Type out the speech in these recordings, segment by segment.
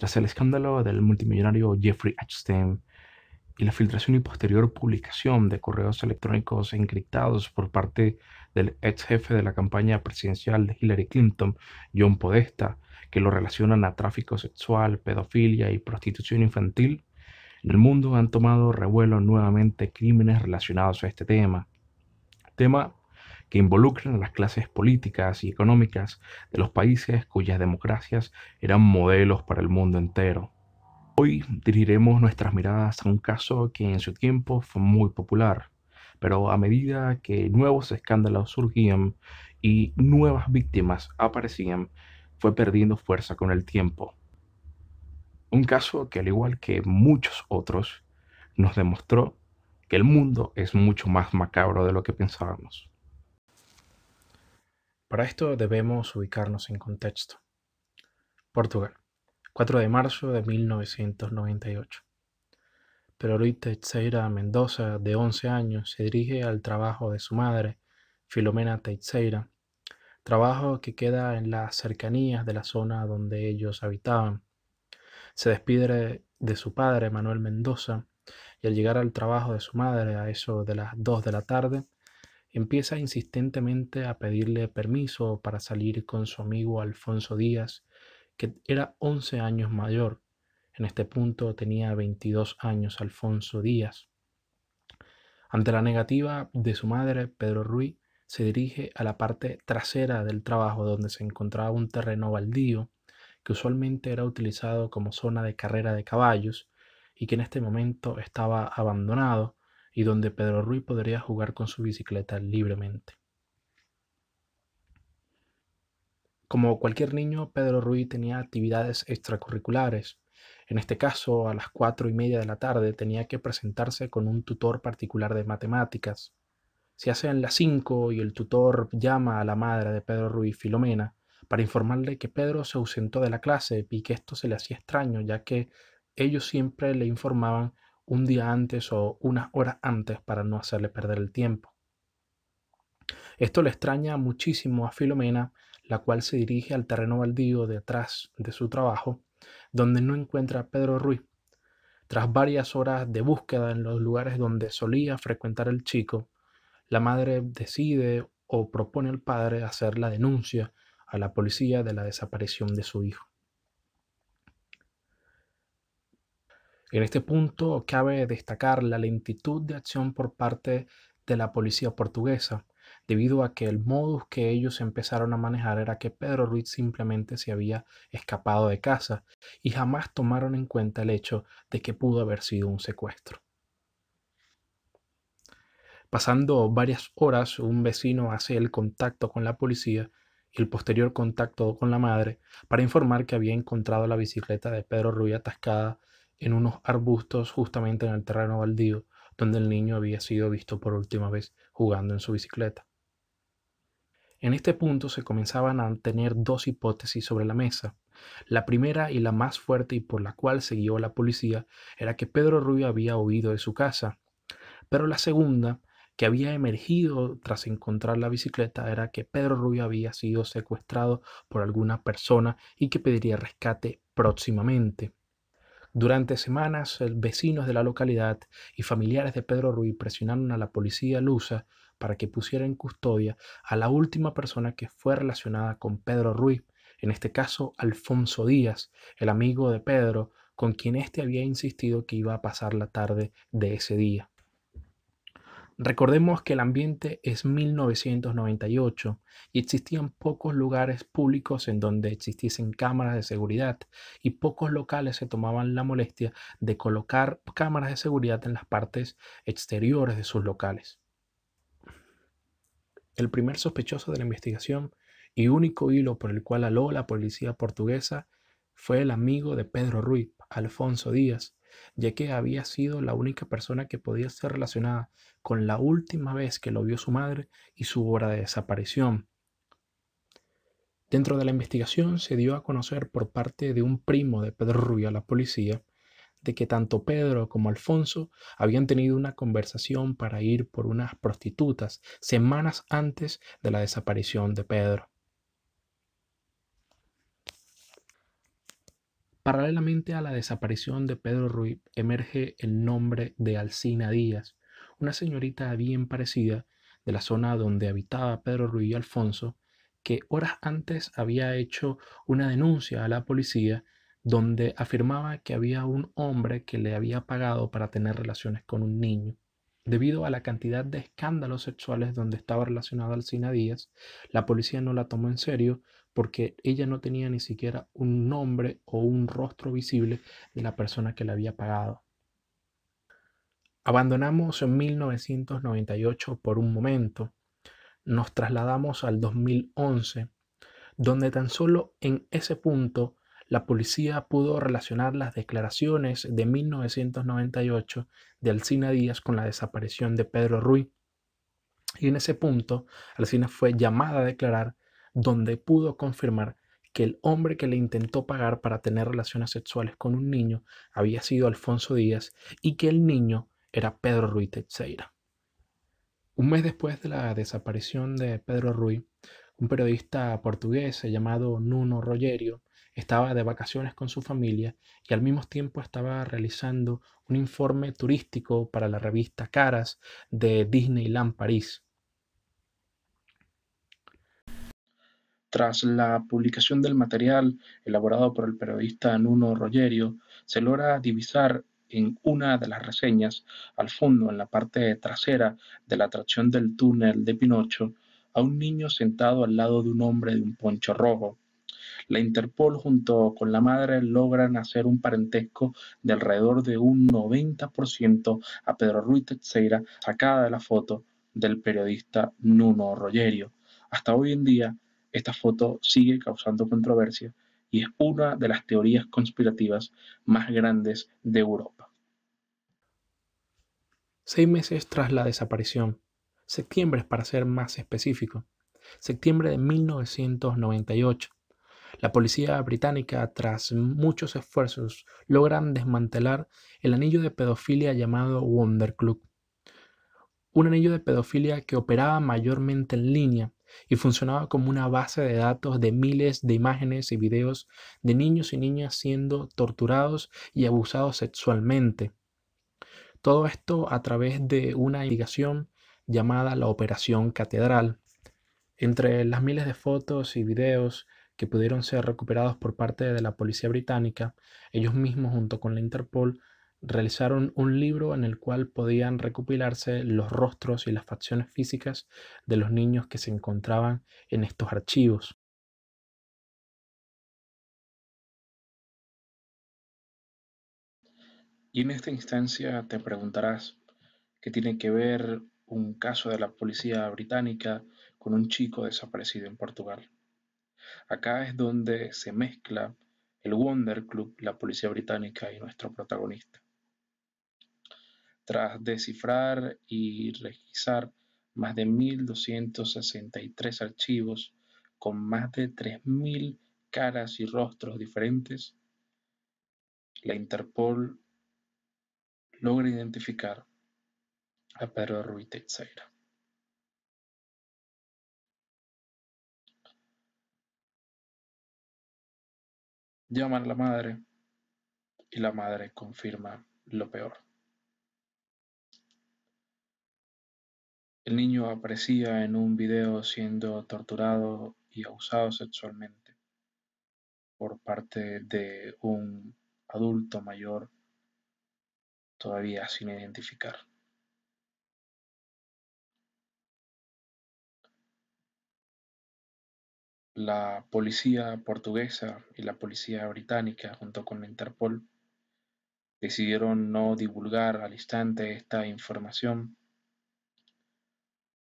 Tras el escándalo del multimillonario Jeffrey Epstein y la filtración y posterior publicación de correos electrónicos encriptados por parte del ex jefe de la campaña presidencial de Hillary Clinton, John Podesta, que lo relacionan a tráfico sexual, pedofilia y prostitución infantil, en el mundo han tomado revuelo nuevamente crímenes relacionados a este tema. Tema que involucran a las clases políticas y económicas de los países cuyas democracias eran modelos para el mundo entero. Hoy dirigiremos nuestras miradas a un caso que en su tiempo fue muy popular, pero a medida que nuevos escándalos surgían y nuevas víctimas aparecían, fue perdiendo fuerza con el tiempo. Un caso que al igual que muchos otros, nos demostró que el mundo es mucho más macabro de lo que pensábamos. Para esto debemos ubicarnos en contexto. Portugal, 4 de marzo de 1998. Pero Luis Teixeira Mendoza, de 11 años, se dirige al trabajo de su madre, Filomena Teixeira, trabajo que queda en las cercanías de la zona donde ellos habitaban. Se despide de su padre, Manuel Mendoza, y al llegar al trabajo de su madre a eso de las 2 de la tarde, empieza insistentemente a pedirle permiso para salir con su amigo Alfonso Díaz, que era 11 años mayor. En este punto tenía 22 años Alfonso Díaz. Ante la negativa de su madre, Pedro Ruiz se dirige a la parte trasera del trabajo donde se encontraba un terreno baldío que usualmente era utilizado como zona de carrera de caballos y que en este momento estaba abandonado y donde Pedro Ruiz podría jugar con su bicicleta libremente. Como cualquier niño, Pedro Ruiz tenía actividades extracurriculares. En este caso, a las cuatro y media de la tarde tenía que presentarse con un tutor particular de matemáticas. Se hacen las cinco y el tutor llama a la madre de Pedro Ruiz, Filomena, para informarle que Pedro se ausentó de la clase y que esto se le hacía extraño, ya que ellos siempre le informaban un día antes o unas horas antes para no hacerle perder el tiempo. Esto le extraña muchísimo a Filomena, la cual se dirige al terreno baldío detrás de su trabajo, donde no encuentra a Pedro Ruiz. Tras varias horas de búsqueda en los lugares donde solía frecuentar el chico, la madre decide o propone al padre hacer la denuncia a la policía de la desaparición de su hijo. En este punto cabe destacar la lentitud de acción por parte de la policía portuguesa, debido a que el modus que ellos empezaron a manejar era que Pedro Ruiz simplemente se había escapado de casa y jamás tomaron en cuenta el hecho de que pudo haber sido un secuestro. Pasando varias horas, un vecino hace el contacto con la policía y el posterior contacto con la madre para informar que había encontrado la bicicleta de Pedro Ruiz atascada en unos arbustos justamente en el terreno baldío donde el niño había sido visto por última vez jugando en su bicicleta. En este punto se comenzaban a tener dos hipótesis sobre la mesa. La primera y la más fuerte y por la cual se la policía era que Pedro Rubio había huido de su casa, pero la segunda, que había emergido tras encontrar la bicicleta, era que Pedro Rubio había sido secuestrado por alguna persona y que pediría rescate próximamente. Durante semanas, eh, vecinos de la localidad y familiares de Pedro Ruiz presionaron a la policía lusa para que pusiera en custodia a la última persona que fue relacionada con Pedro Ruiz, en este caso Alfonso Díaz, el amigo de Pedro, con quien éste había insistido que iba a pasar la tarde de ese día. Recordemos que el ambiente es 1998 y existían pocos lugares públicos en donde existiesen cámaras de seguridad y pocos locales se tomaban la molestia de colocar cámaras de seguridad en las partes exteriores de sus locales. El primer sospechoso de la investigación y único hilo por el cual aló la policía portuguesa fue el amigo de Pedro Ruiz, Alfonso Díaz, ya que había sido la única persona que podía ser relacionada con la última vez que lo vio su madre y su hora de desaparición. Dentro de la investigación se dio a conocer por parte de un primo de Pedro Rubio a la policía de que tanto Pedro como Alfonso habían tenido una conversación para ir por unas prostitutas semanas antes de la desaparición de Pedro. Paralelamente a la desaparición de Pedro Ruiz, emerge el nombre de Alcina Díaz, una señorita bien parecida de la zona donde habitaba Pedro Ruiz y Alfonso, que horas antes había hecho una denuncia a la policía donde afirmaba que había un hombre que le había pagado para tener relaciones con un niño. Debido a la cantidad de escándalos sexuales donde estaba relacionada Alcina Díaz, la policía no la tomó en serio porque ella no tenía ni siquiera un nombre o un rostro visible de la persona que la había pagado. Abandonamos en 1998 por un momento, nos trasladamos al 2011, donde tan solo en ese punto la policía pudo relacionar las declaraciones de 1998 de Alcina Díaz con la desaparición de Pedro Ruiz. Y en ese punto, Alcina fue llamada a declarar donde pudo confirmar que el hombre que le intentó pagar para tener relaciones sexuales con un niño había sido Alfonso Díaz y que el niño era Pedro Rui Teixeira. Un mes después de la desaparición de Pedro Rui, un periodista portugués llamado Nuno Rogerio estaba de vacaciones con su familia y al mismo tiempo estaba realizando un informe turístico para la revista Caras de Disneyland París. Tras la publicación del material elaborado por el periodista Nuno Rogerio, se logra divisar en una de las reseñas, al fondo, en la parte trasera de la atracción del túnel de Pinocho, a un niño sentado al lado de un hombre de un poncho rojo. La Interpol junto con la madre logran hacer un parentesco de alrededor de un 90% a Pedro Ruiz Teixeira sacada de la foto del periodista Nuno Rogerio. Hasta hoy en día esta foto sigue causando controversia y es una de las teorías conspirativas más grandes de Europa. Seis meses tras la desaparición, septiembre para ser más específico, septiembre de 1998, la policía británica, tras muchos esfuerzos, logran desmantelar el anillo de pedofilia llamado Wonder Club. Un anillo de pedofilia que operaba mayormente en línea y funcionaba como una base de datos de miles de imágenes y videos de niños y niñas siendo torturados y abusados sexualmente. Todo esto a través de una indicación llamada la Operación Catedral. Entre las miles de fotos y videos que pudieron ser recuperados por parte de la policía británica, ellos mismos junto con la Interpol realizaron un libro en el cual podían recopilarse los rostros y las facciones físicas de los niños que se encontraban en estos archivos. Y en esta instancia te preguntarás qué tiene que ver un caso de la policía británica con un chico desaparecido en Portugal. Acá es donde se mezcla el Wonder Club, la policía británica y nuestro protagonista. Tras descifrar y registrar más de 1.263 archivos con más de 3.000 caras y rostros diferentes, la Interpol logra identificar a Pedro Ruiz Teixeira. Llaman a la madre y la madre confirma lo peor. El niño aparecía en un video siendo torturado y abusado sexualmente por parte de un adulto mayor todavía sin identificar. La policía portuguesa y la policía británica, junto con Interpol, decidieron no divulgar al instante esta información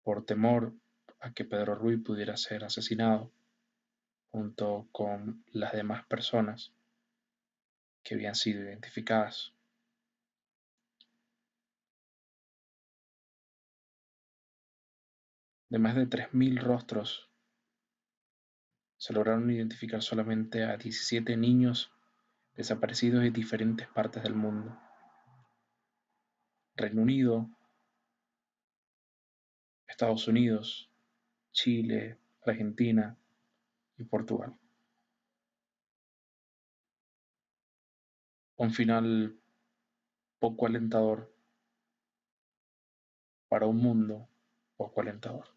por temor a que Pedro Ruiz pudiera ser asesinado junto con las demás personas que habían sido identificadas. De más de 3.000 rostros, se lograron identificar solamente a 17 niños desaparecidos de diferentes partes del mundo. Reino Unido Estados Unidos, Chile, Argentina y Portugal. Un final poco alentador para un mundo poco alentador.